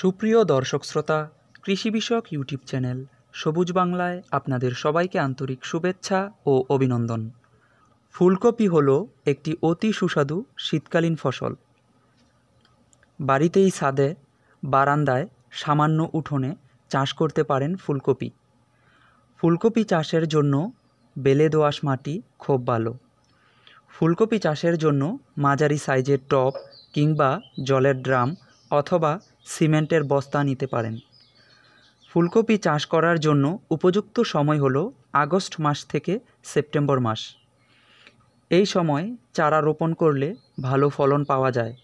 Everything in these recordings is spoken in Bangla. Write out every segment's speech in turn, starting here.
সুপ্রিয় দর্শক শ্রোতা কৃষি বিষয়ক ইউটিউব চ্যানেল সবুজ বাংলায় আপনাদের সবাইকে আন্তরিক শুভেচ্ছা ও অভিনন্দন ফুলকপি হল একটি অতি সুস্বাদু শীতকালীন ফসল বাড়িতেই সাদে বারান্দায় সামান্য উঠোনে চাষ করতে পারেন ফুলকপি ফুলকপি চাষের জন্য বেলে দোয়াশ মাটি খুব ভালো ফুলকপি চাষের জন্য মাঝারি সাইজের টপ কিংবা জলের ড্রাম অথবা সিমেন্টের বস্তা নিতে পারেন ফুলকপি চাষ করার জন্য উপযুক্ত সময় হলো আগস্ট মাস থেকে সেপ্টেম্বর মাস এই সময় চারা রোপণ করলে ভালো ফলন পাওয়া যায়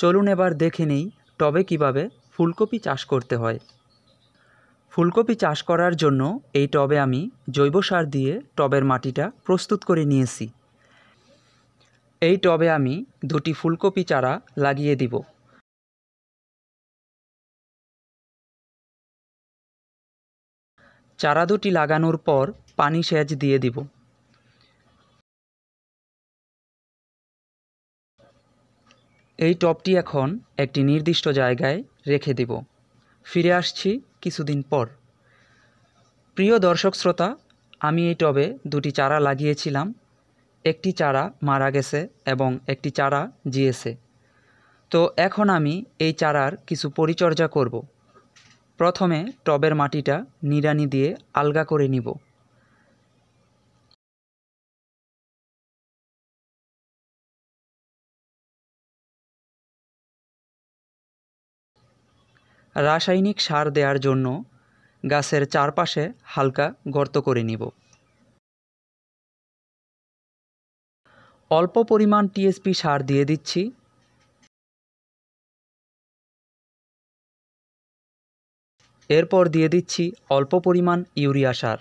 চলুন এবার দেখে নেই টবে কিভাবে ফুলকপি চাষ করতে হয় ফুলকপি চাষ করার জন্য এই টবে আমি জৈব সার দিয়ে টবের মাটিটা প্রস্তুত করে নিয়েছি এই টবে আমি দুটি ফুলকপি চারা লাগিয়ে দিব চারা দুটি লাগানোর পর পানি সেচ দিয়ে দিব এই টপটি এখন একটি নির্দিষ্ট জায়গায় রেখে দিব ফিরে আসছি কিছুদিন পর প্রিয় দর্শক শ্রোতা আমি এই টবে দুটি চারা লাগিয়েছিলাম একটি চারা মারা গেছে এবং একটি চারা জিয়েছে তো এখন আমি এই চারার কিছু পরিচর্যা করব প্রথমে টবের মাটিটা নিড়ানি দিয়ে আলগা করে নিব রাসায়নিক সার দেওয়ার জন্য গাছের চারপাশে হালকা গর্ত করে নিব অল্প পরিমাণ টিএসপি সার দিয়ে দিচ্ছি এরপর দিয়ে দিচ্ছি অল্প পরিমাণ ইউরিয়া সার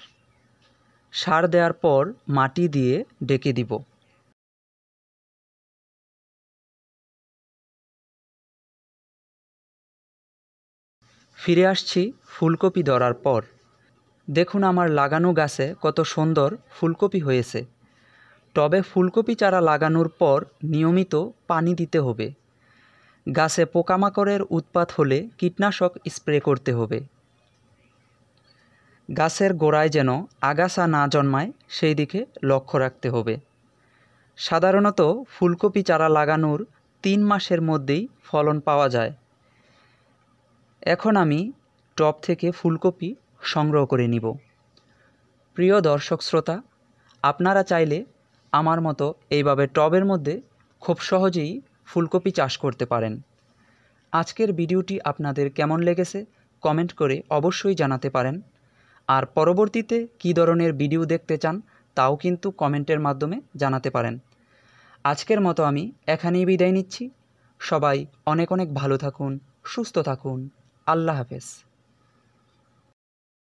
সার দেওয়ার পর মাটি দিয়ে ডেকে দিব ফিরে আসছি ফুলকপি ধরার পর দেখুন আমার লাগানো গাছে কত সুন্দর ফুলকপি হয়েছে টবে ফুলকপি চারা লাগানোর পর নিয়মিত পানি দিতে হবে গাছে পোকামাকড়ের উৎপাত হলে কীটনাশক স্প্রে করতে হবে গাছের গোড়ায় যেন আগাছা না জন্মায় সেই দিকে লক্ষ্য রাখতে হবে সাধারণত ফুলকপি চারা লাগানোর তিন মাসের মধ্যেই ফলন পাওয়া যায় এখন আমি টপ থেকে ফুলকপি সংগ্রহ করে নিব প্রিয় দর্শক শ্রোতা আপনারা চাইলে আমার মতো এইভাবে টবের মধ্যে খুব সহজেই ফুলকপি চাষ করতে পারেন আজকের ভিডিওটি আপনাদের কেমন লেগেছে কমেন্ট করে অবশ্যই জানাতে পারেন আর পরবর্তীতে কী ধরনের ভিডিও দেখতে চান তাও কিন্তু কমেন্টের মাধ্যমে জানাতে পারেন আজকের মতো আমি এখানেই বিদায় নিচ্ছি সবাই অনেক অনেক ভালো থাকুন সুস্থ থাকুন আল্লাহ হাফেজ